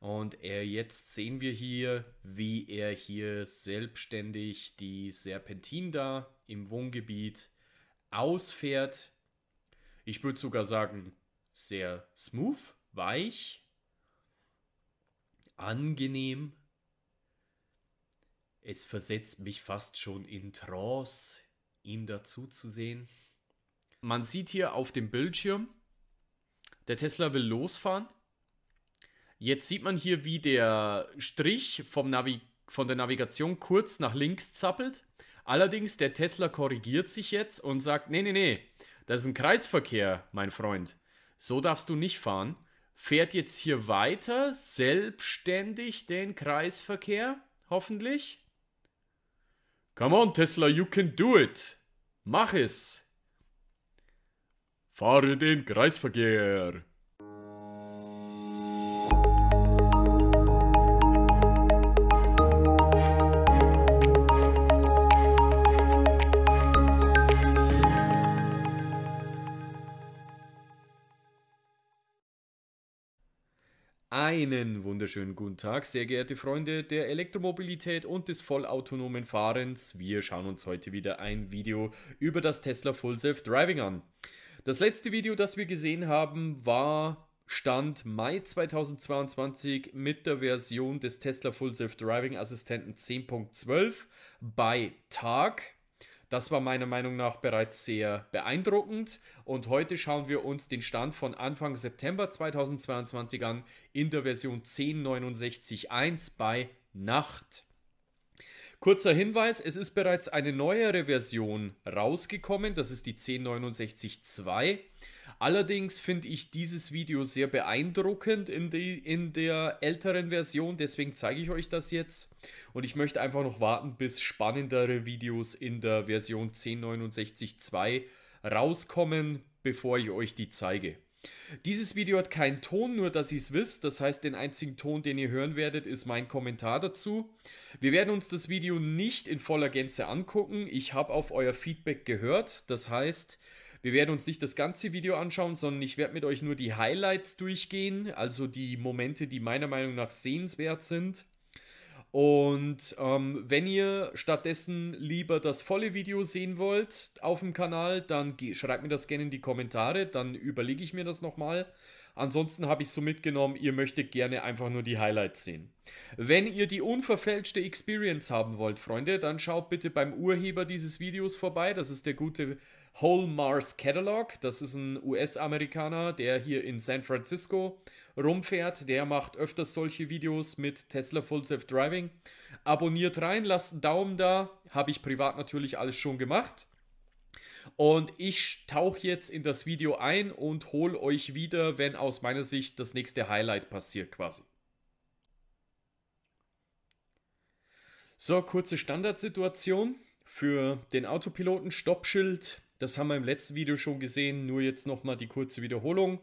Und er, jetzt sehen wir hier, wie er hier selbstständig die Serpentin da im Wohngebiet ausfährt. Ich würde sogar sagen, sehr smooth, weich, angenehm. Es versetzt mich fast schon in Trance, ihm dazu zu sehen. Man sieht hier auf dem Bildschirm, der Tesla will losfahren Jetzt sieht man hier, wie der Strich vom Navi von der Navigation kurz nach links zappelt. Allerdings, der Tesla korrigiert sich jetzt und sagt, nee, nee, nee, das ist ein Kreisverkehr, mein Freund. So darfst du nicht fahren. Fährt jetzt hier weiter, selbstständig den Kreisverkehr, hoffentlich. Come on, Tesla, you can do it. Mach es. Fahre den Kreisverkehr. Einen wunderschönen guten Tag, sehr geehrte Freunde der Elektromobilität und des vollautonomen Fahrens. Wir schauen uns heute wieder ein Video über das Tesla Full Self Driving an. Das letzte Video, das wir gesehen haben, war Stand Mai 2022 mit der Version des Tesla Full Self Driving Assistenten 10.12 bei Tag. Das war meiner Meinung nach bereits sehr beeindruckend und heute schauen wir uns den Stand von Anfang September 2022 an in der Version 10.69.1 bei Nacht. Kurzer Hinweis, es ist bereits eine neuere Version rausgekommen, das ist die 1069.2. Allerdings finde ich dieses Video sehr beeindruckend in, die, in der älteren Version, deswegen zeige ich euch das jetzt. Und ich möchte einfach noch warten, bis spannendere Videos in der Version 1069.2 rauskommen, bevor ich euch die zeige. Dieses Video hat keinen Ton, nur dass ihr es wisst. Das heißt, den einzigen Ton, den ihr hören werdet, ist mein Kommentar dazu. Wir werden uns das Video nicht in voller Gänze angucken. Ich habe auf euer Feedback gehört. Das heißt, wir werden uns nicht das ganze Video anschauen, sondern ich werde mit euch nur die Highlights durchgehen, also die Momente, die meiner Meinung nach sehenswert sind. Und ähm, wenn ihr stattdessen lieber das volle Video sehen wollt auf dem Kanal, dann schreibt mir das gerne in die Kommentare, dann überlege ich mir das nochmal. Ansonsten habe ich so mitgenommen, ihr möchtet gerne einfach nur die Highlights sehen. Wenn ihr die unverfälschte Experience haben wollt, Freunde, dann schaut bitte beim Urheber dieses Videos vorbei. Das ist der gute Whole Mars Catalog. Das ist ein US-Amerikaner, der hier in San Francisco rumfährt. Der macht öfters solche Videos mit Tesla Full Self Driving. Abonniert rein, lasst einen Daumen da. Habe ich privat natürlich alles schon gemacht. Und ich tauche jetzt in das Video ein und hole euch wieder, wenn aus meiner Sicht das nächste Highlight passiert quasi. So, kurze Standardsituation für den Autopiloten, Stoppschild, das haben wir im letzten Video schon gesehen, nur jetzt nochmal die kurze Wiederholung.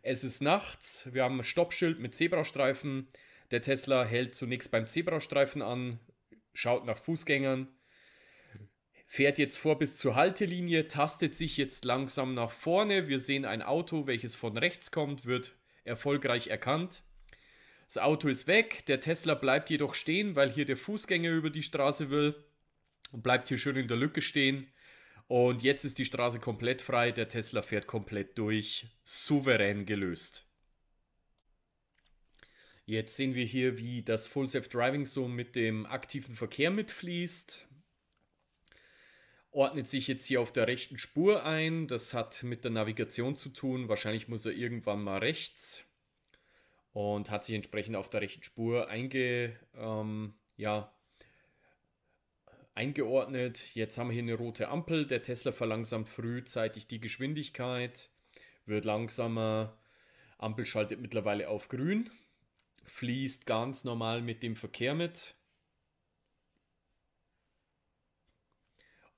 Es ist nachts, wir haben ein Stoppschild mit Zebrastreifen. Der Tesla hält zunächst beim Zebrastreifen an, schaut nach Fußgängern, fährt jetzt vor bis zur Haltelinie, tastet sich jetzt langsam nach vorne. Wir sehen ein Auto, welches von rechts kommt, wird erfolgreich erkannt. Das Auto ist weg, der Tesla bleibt jedoch stehen, weil hier der Fußgänger über die Straße will und bleibt hier schön in der Lücke stehen. Und jetzt ist die Straße komplett frei, der Tesla fährt komplett durch, souverän gelöst. Jetzt sehen wir hier, wie das Full Self Driving so mit dem aktiven Verkehr mitfließt. Ordnet sich jetzt hier auf der rechten Spur ein. Das hat mit der Navigation zu tun. Wahrscheinlich muss er irgendwann mal rechts und hat sich entsprechend auf der rechten Spur einge, ähm, ja, eingeordnet. Jetzt haben wir hier eine rote Ampel. Der Tesla verlangsamt frühzeitig die Geschwindigkeit, wird langsamer. Ampel schaltet mittlerweile auf grün, fließt ganz normal mit dem Verkehr mit.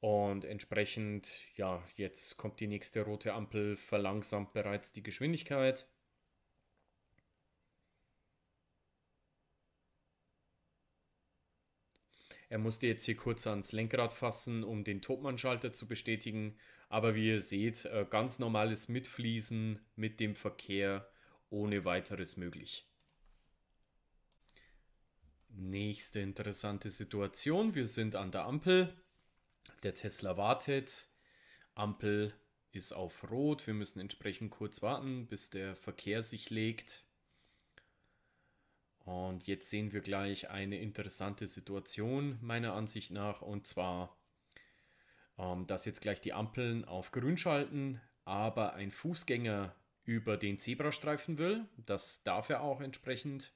Und entsprechend, ja, jetzt kommt die nächste rote Ampel, verlangsamt bereits die Geschwindigkeit. Er musste jetzt hier kurz ans Lenkrad fassen, um den Topmann-Schalter zu bestätigen. Aber wie ihr seht, äh, ganz normales Mitfließen mit dem Verkehr ohne weiteres möglich. Nächste interessante Situation. Wir sind an der Ampel. Der Tesla wartet. Ampel ist auf Rot. Wir müssen entsprechend kurz warten, bis der Verkehr sich legt. Und jetzt sehen wir gleich eine interessante Situation meiner Ansicht nach und zwar, ähm, dass jetzt gleich die Ampeln auf grün schalten, aber ein Fußgänger über den Zebrastreifen will. Das darf er auch entsprechend.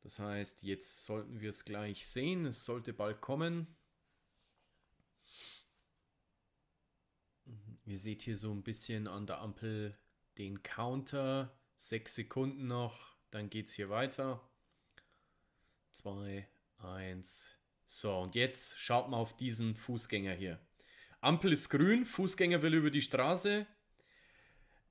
Das heißt, jetzt sollten wir es gleich sehen. Es sollte bald kommen. Ihr seht hier so ein bisschen an der Ampel den Counter. Sechs Sekunden noch. Dann geht es hier weiter. 2, 1. So, und jetzt schaut mal auf diesen Fußgänger hier. Ampel ist grün, Fußgänger will über die Straße.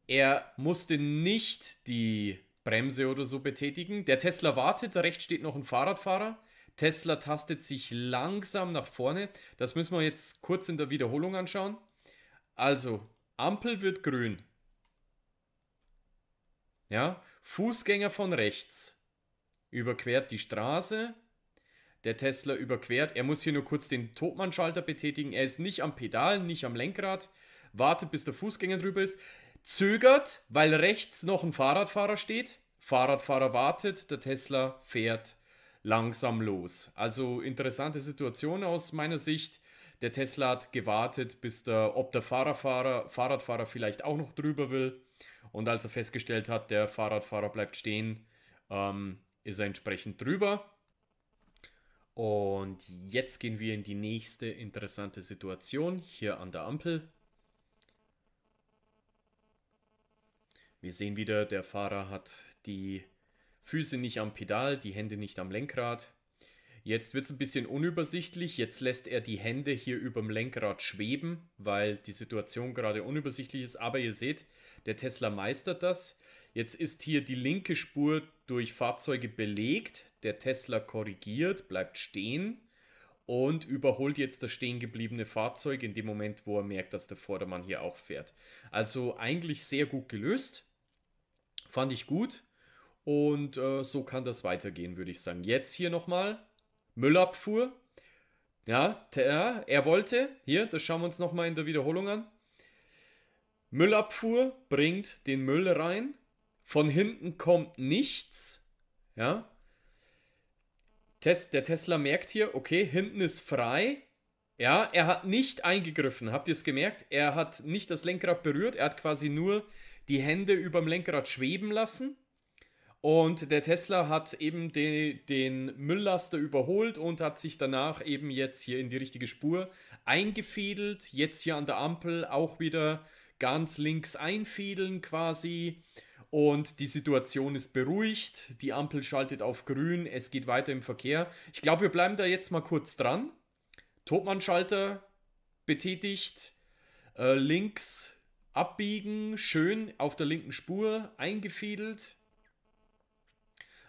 Er musste nicht die Bremse oder so betätigen. Der Tesla wartet, rechts steht noch ein Fahrradfahrer. Tesla tastet sich langsam nach vorne. Das müssen wir jetzt kurz in der Wiederholung anschauen. Also, Ampel wird grün. Ja, Fußgänger von rechts überquert die Straße. Der Tesla überquert. Er muss hier nur kurz den Tobmann-Schalter betätigen. Er ist nicht am Pedal, nicht am Lenkrad. Wartet, bis der Fußgänger drüber ist. Zögert, weil rechts noch ein Fahrradfahrer steht. Fahrradfahrer wartet, der Tesla fährt langsam los. Also interessante Situation aus meiner Sicht. Der Tesla hat gewartet, bis der, ob der Fahrradfahrer, Fahrradfahrer vielleicht auch noch drüber will. Und als er festgestellt hat, der Fahrradfahrer bleibt stehen, ähm, ist er entsprechend drüber. Und jetzt gehen wir in die nächste interessante Situation hier an der Ampel. Wir sehen wieder, der Fahrer hat die Füße nicht am Pedal, die Hände nicht am Lenkrad. Jetzt wird es ein bisschen unübersichtlich. Jetzt lässt er die Hände hier über dem Lenkrad schweben, weil die Situation gerade unübersichtlich ist. Aber ihr seht, der Tesla meistert das. Jetzt ist hier die linke Spur durch Fahrzeuge belegt. Der Tesla korrigiert, bleibt stehen und überholt jetzt das stehen gebliebene Fahrzeug in dem Moment, wo er merkt, dass der Vordermann hier auch fährt. Also eigentlich sehr gut gelöst. Fand ich gut. Und äh, so kann das weitergehen, würde ich sagen. Jetzt hier nochmal Müllabfuhr. Ja, der, er wollte, hier, das schauen wir uns nochmal in der Wiederholung an. Müllabfuhr bringt den Müll rein, von hinten kommt nichts. Ja. der Tesla merkt hier, okay, hinten ist frei. Ja, er hat nicht eingegriffen. Habt ihr es gemerkt? Er hat nicht das Lenkrad berührt. Er hat quasi nur die Hände über dem Lenkrad schweben lassen. Und der Tesla hat eben den, den, Mülllaster überholt und hat sich danach eben jetzt hier in die richtige Spur eingefädelt. Jetzt hier an der Ampel auch wieder ganz links einfädeln quasi. Und die Situation ist beruhigt. Die Ampel schaltet auf grün. Es geht weiter im Verkehr. Ich glaube, wir bleiben da jetzt mal kurz dran. Tobmann-Schalter betätigt. Äh, links abbiegen. Schön auf der linken Spur eingefädelt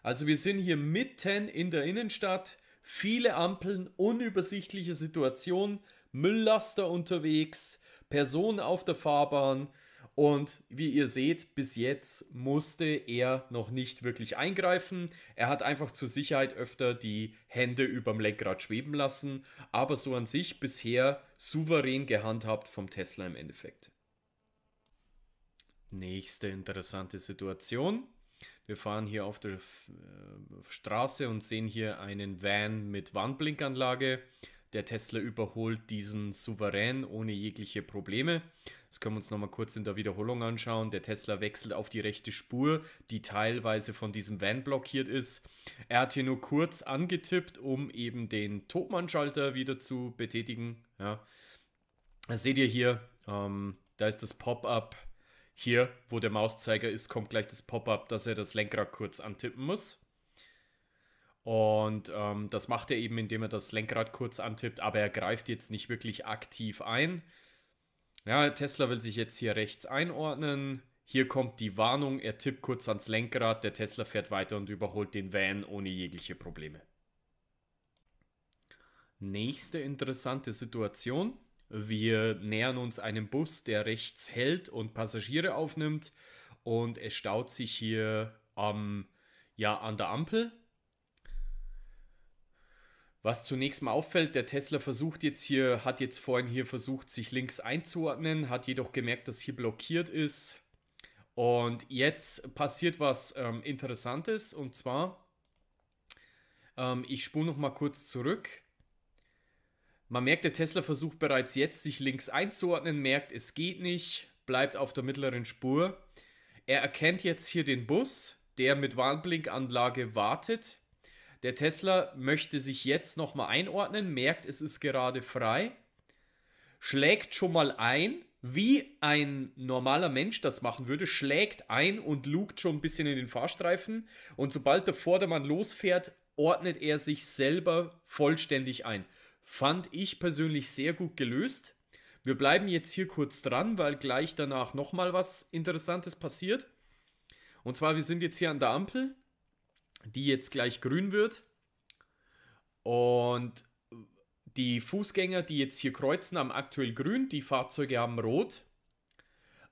also wir sind hier mitten in der Innenstadt, viele Ampeln, unübersichtliche Situation, Mülllaster unterwegs, Personen auf der Fahrbahn. Und wie ihr seht, bis jetzt musste er noch nicht wirklich eingreifen. Er hat einfach zur Sicherheit öfter die Hände überm Lenkrad schweben lassen, aber so an sich bisher souverän gehandhabt vom Tesla im Endeffekt. Nächste interessante Situation. Wir fahren hier auf der äh, Straße und sehen hier einen Van mit Warnblinkanlage. Der Tesla überholt diesen souverän ohne jegliche Probleme. Das können wir uns nochmal kurz in der Wiederholung anschauen. Der Tesla wechselt auf die rechte Spur, die teilweise von diesem Van blockiert ist. Er hat hier nur kurz angetippt, um eben den topmann schalter wieder zu betätigen. Ja. seht ihr hier, ähm, da ist das Pop-up hier, wo der Mauszeiger ist, kommt gleich das Pop-up, dass er das Lenkrad kurz antippen muss. Und ähm, das macht er eben, indem er das Lenkrad kurz antippt, aber er greift jetzt nicht wirklich aktiv ein. Ja, Tesla will sich jetzt hier rechts einordnen. Hier kommt die Warnung, er tippt kurz ans Lenkrad, der Tesla fährt weiter und überholt den Van ohne jegliche Probleme. Nächste interessante Situation. Wir nähern uns einem Bus, der rechts hält und Passagiere aufnimmt. Und es staut sich hier am, ja, an der Ampel. Was zunächst mal auffällt, der Tesla versucht jetzt hier, hat jetzt vorhin hier versucht, sich links einzuordnen, hat jedoch gemerkt, dass hier blockiert ist. Und jetzt passiert was ähm, Interessantes und zwar, ähm, ich spule nochmal kurz zurück. Man merkt, der Tesla versucht bereits jetzt, sich links einzuordnen, merkt, es geht nicht, bleibt auf der mittleren Spur. Er erkennt jetzt hier den Bus, der mit Warnblinkanlage wartet. Der Tesla möchte sich jetzt nochmal einordnen, merkt, es ist gerade frei, schlägt schon mal ein, wie ein normaler Mensch das machen würde, schlägt ein und lugt schon ein bisschen in den Fahrstreifen. Und sobald der Vordermann losfährt, ordnet er sich selber vollständig ein. Fand ich persönlich sehr gut gelöst. Wir bleiben jetzt hier kurz dran, weil gleich danach nochmal was Interessantes passiert. Und zwar, wir sind jetzt hier an der Ampel, die jetzt gleich grün wird. Und die Fußgänger, die jetzt hier kreuzen, haben aktuell grün, die Fahrzeuge haben rot.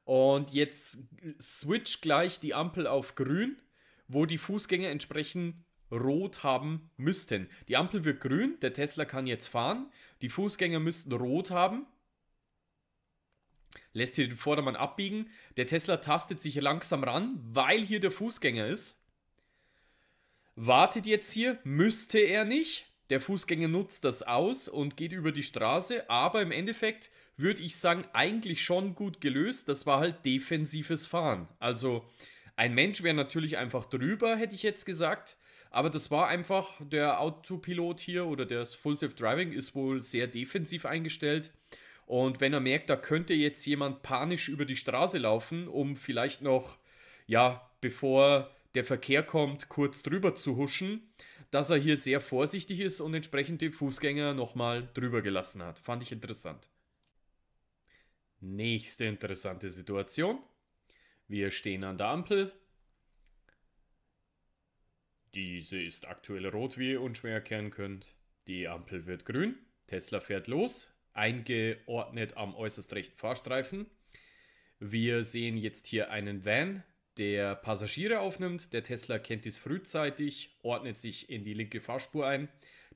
Und jetzt switch gleich die Ampel auf grün, wo die Fußgänger entsprechend rot haben müssten. Die Ampel wird grün, der Tesla kann jetzt fahren, die Fußgänger müssten rot haben. Lässt hier den Vordermann abbiegen, der Tesla tastet sich langsam ran, weil hier der Fußgänger ist. Wartet jetzt hier, müsste er nicht. Der Fußgänger nutzt das aus und geht über die Straße, aber im Endeffekt würde ich sagen, eigentlich schon gut gelöst. Das war halt defensives Fahren. Also ein Mensch wäre natürlich einfach drüber, hätte ich jetzt gesagt. Aber das war einfach der Autopilot hier oder das Full Self Driving ist wohl sehr defensiv eingestellt. Und wenn er merkt, da könnte jetzt jemand panisch über die Straße laufen, um vielleicht noch, ja, bevor der Verkehr kommt, kurz drüber zu huschen, dass er hier sehr vorsichtig ist und entsprechend den Fußgänger nochmal drüber gelassen hat. Fand ich interessant. Nächste interessante Situation. Wir stehen an der Ampel, diese ist aktuell rot, wie ihr unschwer erkennen könnt. Die Ampel wird grün. Tesla fährt los, eingeordnet am äußerst rechten Fahrstreifen. Wir sehen jetzt hier einen Van, der Passagiere aufnimmt. Der Tesla kennt dies frühzeitig, ordnet sich in die linke Fahrspur ein.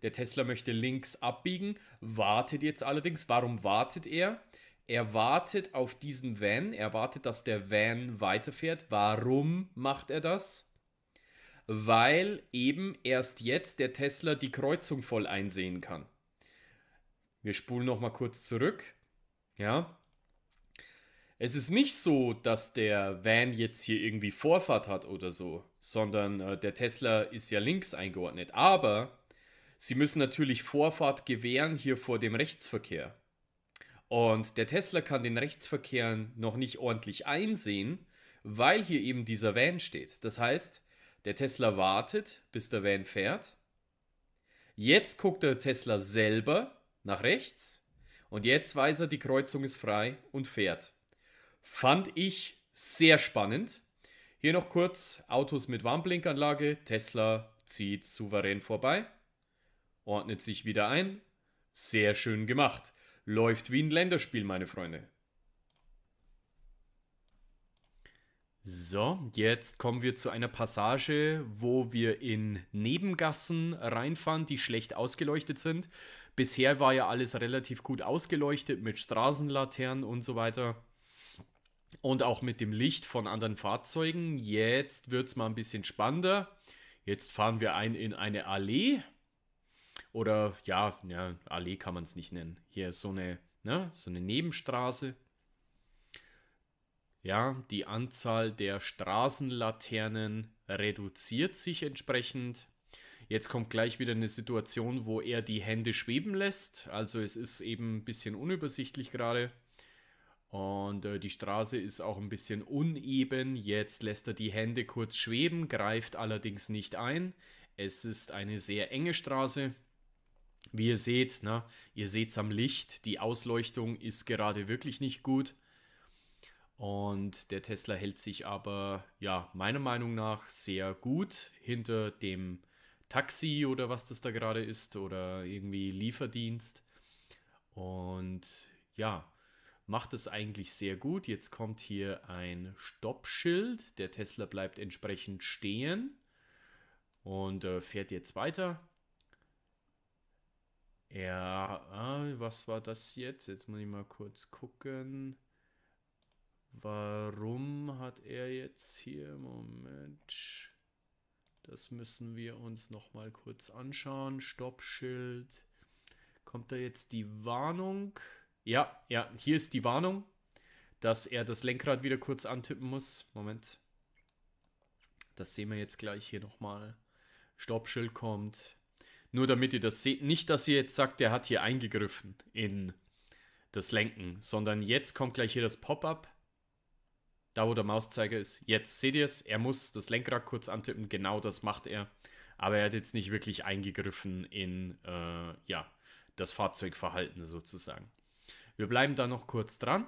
Der Tesla möchte links abbiegen, wartet jetzt allerdings. Warum wartet er? Er wartet auf diesen Van, er wartet, dass der Van weiterfährt. Warum macht er das? weil eben erst jetzt der Tesla die Kreuzung voll einsehen kann. Wir spulen noch mal kurz zurück. Ja. Es ist nicht so, dass der Van jetzt hier irgendwie Vorfahrt hat oder so, sondern äh, der Tesla ist ja links eingeordnet. Aber sie müssen natürlich Vorfahrt gewähren hier vor dem Rechtsverkehr. Und der Tesla kann den Rechtsverkehr noch nicht ordentlich einsehen, weil hier eben dieser Van steht. Das heißt, der Tesla wartet, bis der Van fährt. Jetzt guckt der Tesla selber nach rechts und jetzt weiß er, die Kreuzung ist frei und fährt. Fand ich sehr spannend. Hier noch kurz Autos mit Warnblinkanlage. Tesla zieht souverän vorbei, ordnet sich wieder ein. Sehr schön gemacht. Läuft wie ein Länderspiel, meine Freunde. So, jetzt kommen wir zu einer Passage, wo wir in Nebengassen reinfahren, die schlecht ausgeleuchtet sind. Bisher war ja alles relativ gut ausgeleuchtet mit Straßenlaternen und so weiter. Und auch mit dem Licht von anderen Fahrzeugen. Jetzt wird es mal ein bisschen spannender. Jetzt fahren wir ein in eine Allee. Oder ja, ja Allee kann man es nicht nennen. Hier ist so eine, ne, so eine Nebenstraße. Ja, die Anzahl der Straßenlaternen reduziert sich entsprechend. Jetzt kommt gleich wieder eine Situation, wo er die Hände schweben lässt. Also es ist eben ein bisschen unübersichtlich gerade. Und äh, die Straße ist auch ein bisschen uneben. Jetzt lässt er die Hände kurz schweben, greift allerdings nicht ein. Es ist eine sehr enge Straße. Wie ihr seht, na, ne, ihr seht es am Licht, die Ausleuchtung ist gerade wirklich nicht gut. Und der Tesla hält sich aber, ja, meiner Meinung nach sehr gut hinter dem Taxi oder was das da gerade ist oder irgendwie Lieferdienst. Und ja, macht es eigentlich sehr gut. Jetzt kommt hier ein Stoppschild. Der Tesla bleibt entsprechend stehen und äh, fährt jetzt weiter. Ja, ah, was war das jetzt? Jetzt muss ich mal kurz gucken. Warum hat er jetzt hier, Moment, das müssen wir uns nochmal kurz anschauen. Stoppschild. Kommt da jetzt die Warnung? Ja, ja, hier ist die Warnung, dass er das Lenkrad wieder kurz antippen muss. Moment. Das sehen wir jetzt gleich hier nochmal. Stoppschild kommt. Nur damit ihr das seht. Nicht, dass ihr jetzt sagt, er hat hier eingegriffen in das Lenken, sondern jetzt kommt gleich hier das Pop-up da, wo der Mauszeiger ist. Jetzt seht ihr es, er muss das Lenkrad kurz antippen, genau das macht er. Aber er hat jetzt nicht wirklich eingegriffen in äh, ja, das Fahrzeugverhalten sozusagen. Wir bleiben da noch kurz dran,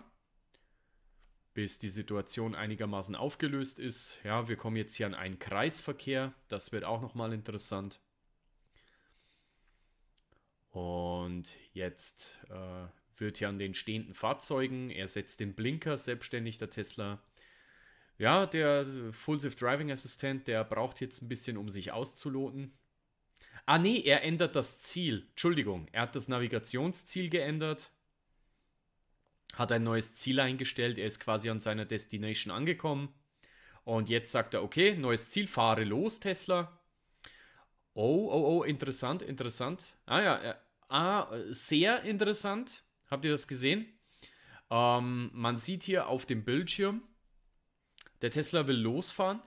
bis die Situation einigermaßen aufgelöst ist. Ja, wir kommen jetzt hier an einen Kreisverkehr, das wird auch nochmal interessant. Und jetzt äh, wird hier an den stehenden Fahrzeugen, er setzt den Blinker selbstständig, der Tesla ja, der äh, Fulsive Driving Assistant, der braucht jetzt ein bisschen, um sich auszuloten. Ah nee, er ändert das Ziel. Entschuldigung, er hat das Navigationsziel geändert, hat ein neues Ziel eingestellt, er ist quasi an seiner Destination angekommen. Und jetzt sagt er, okay, neues Ziel, fahre los, Tesla. Oh, oh, oh, interessant, interessant. Ah ja, äh, ah, sehr interessant. Habt ihr das gesehen? Ähm, man sieht hier auf dem Bildschirm, der Tesla will losfahren.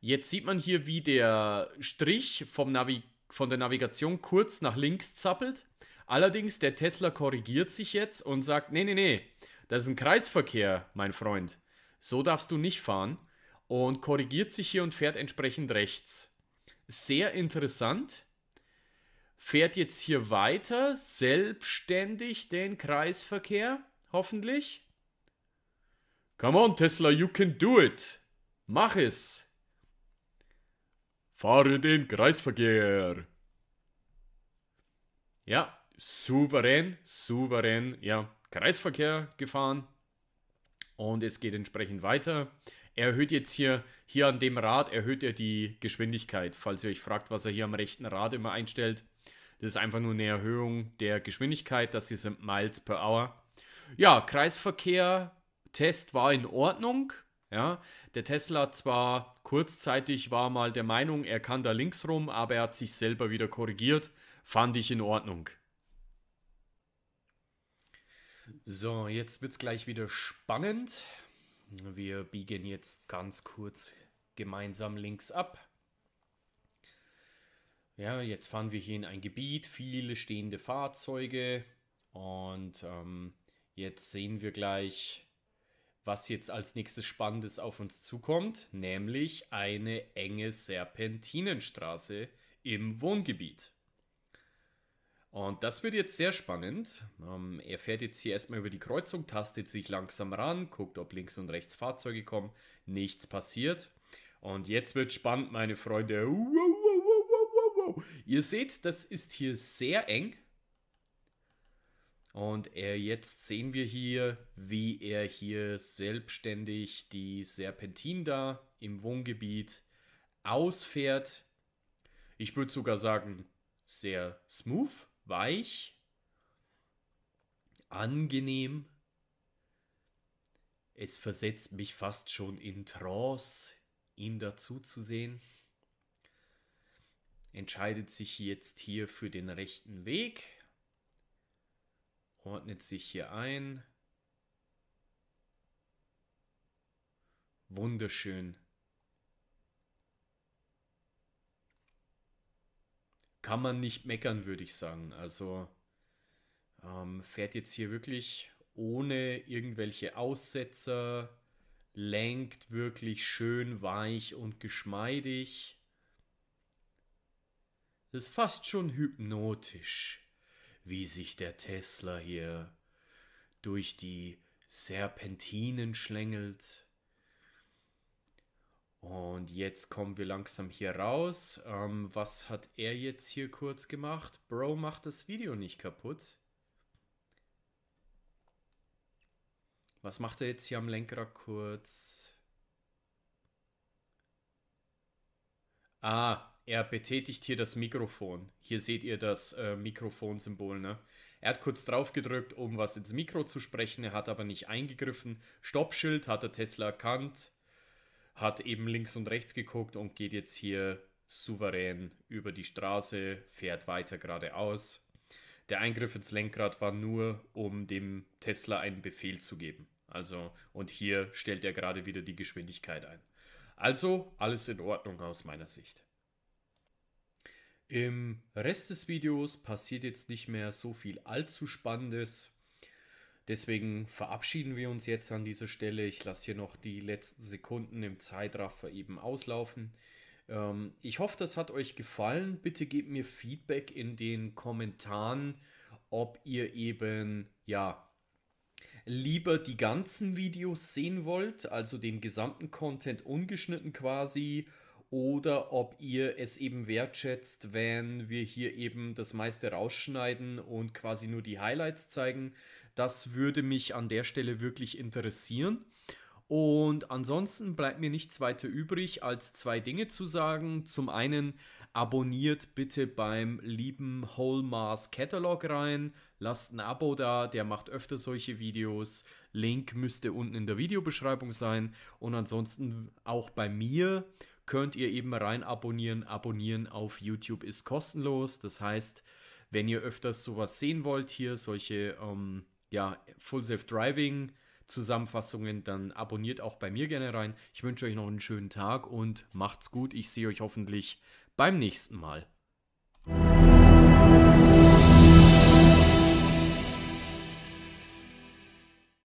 Jetzt sieht man hier, wie der Strich vom Navi von der Navigation kurz nach links zappelt. Allerdings, der Tesla korrigiert sich jetzt und sagt, nee, nee, nee, das ist ein Kreisverkehr, mein Freund. So darfst du nicht fahren. Und korrigiert sich hier und fährt entsprechend rechts. Sehr interessant. Fährt jetzt hier weiter, selbstständig den Kreisverkehr, hoffentlich. Come on, Tesla, you can do it. Mach es. Fahre den Kreisverkehr. Ja, souverän, souverän, ja, Kreisverkehr gefahren. Und es geht entsprechend weiter. Er erhöht jetzt hier, hier an dem Rad, erhöht er die Geschwindigkeit. Falls ihr euch fragt, was er hier am rechten Rad immer einstellt. Das ist einfach nur eine Erhöhung der Geschwindigkeit. Das hier sind Miles per Hour. Ja, Kreisverkehr Test war in Ordnung. Ja, der Tesla zwar kurzzeitig war mal der Meinung, er kann da links rum, aber er hat sich selber wieder korrigiert. Fand ich in Ordnung. So, jetzt wird es gleich wieder spannend. Wir biegen jetzt ganz kurz gemeinsam links ab. Ja, jetzt fahren wir hier in ein Gebiet, viele stehende Fahrzeuge und ähm, jetzt sehen wir gleich was jetzt als nächstes Spannendes auf uns zukommt, nämlich eine enge Serpentinenstraße im Wohngebiet. Und das wird jetzt sehr spannend. Ähm, er fährt jetzt hier erstmal über die Kreuzung, tastet sich langsam ran, guckt, ob links und rechts Fahrzeuge kommen. Nichts passiert. Und jetzt wird spannend, meine Freunde. Wow, wow, wow, Ihr seht, das ist hier sehr eng. Und äh, jetzt sehen wir hier, wie er hier selbstständig die Serpentin da im Wohngebiet ausfährt. Ich würde sogar sagen, sehr smooth, weich, angenehm. Es versetzt mich fast schon in Trance, ihm dazu zu sehen. Entscheidet sich jetzt hier für den rechten Weg ordnet sich hier ein. Wunderschön. Kann man nicht meckern, würde ich sagen. Also ähm, fährt jetzt hier wirklich ohne irgendwelche Aussetzer, lenkt wirklich schön weich und geschmeidig. Das ist fast schon hypnotisch wie sich der Tesla hier durch die Serpentinen schlängelt. Und jetzt kommen wir langsam hier raus. Ähm, was hat er jetzt hier kurz gemacht? Bro macht das Video nicht kaputt. Was macht er jetzt hier am Lenkrad kurz? Ah, er betätigt hier das Mikrofon. Hier seht ihr das äh, Mikrofonsymbol, ne? Er hat kurz drauf gedrückt, um was ins Mikro zu sprechen, er hat aber nicht eingegriffen. Stoppschild hat der Tesla erkannt, hat eben links und rechts geguckt und geht jetzt hier souverän über die Straße, fährt weiter geradeaus. Der Eingriff ins Lenkrad war nur, um dem Tesla einen Befehl zu geben. Also, und hier stellt er gerade wieder die Geschwindigkeit ein. Also, alles in Ordnung aus meiner Sicht. Im Rest des Videos passiert jetzt nicht mehr so viel allzu Spannendes. Deswegen verabschieden wir uns jetzt an dieser Stelle. Ich lasse hier noch die letzten Sekunden im Zeitraffer eben auslaufen. Ähm, ich hoffe, das hat euch gefallen. Bitte gebt mir Feedback in den Kommentaren, ob ihr eben, ja, lieber die ganzen Videos sehen wollt, also den gesamten Content ungeschnitten quasi, oder ob ihr es eben wertschätzt, wenn wir hier eben das meiste rausschneiden und quasi nur die Highlights zeigen. Das würde mich an der Stelle wirklich interessieren. Und ansonsten bleibt mir nichts weiter übrig, als zwei Dinge zu sagen. Zum einen, abonniert bitte beim lieben Whole Mars Catalog rein. Lasst ein Abo da, der macht öfter solche Videos. Link müsste unten in der Videobeschreibung sein. Und ansonsten auch bei mir könnt ihr eben rein abonnieren. Abonnieren auf YouTube ist kostenlos. Das heißt, wenn ihr öfters sowas sehen wollt, hier solche ähm, ja, Full Safe Driving Zusammenfassungen, dann abonniert auch bei mir gerne rein. Ich wünsche euch noch einen schönen Tag und macht's gut. Ich sehe euch hoffentlich beim nächsten Mal.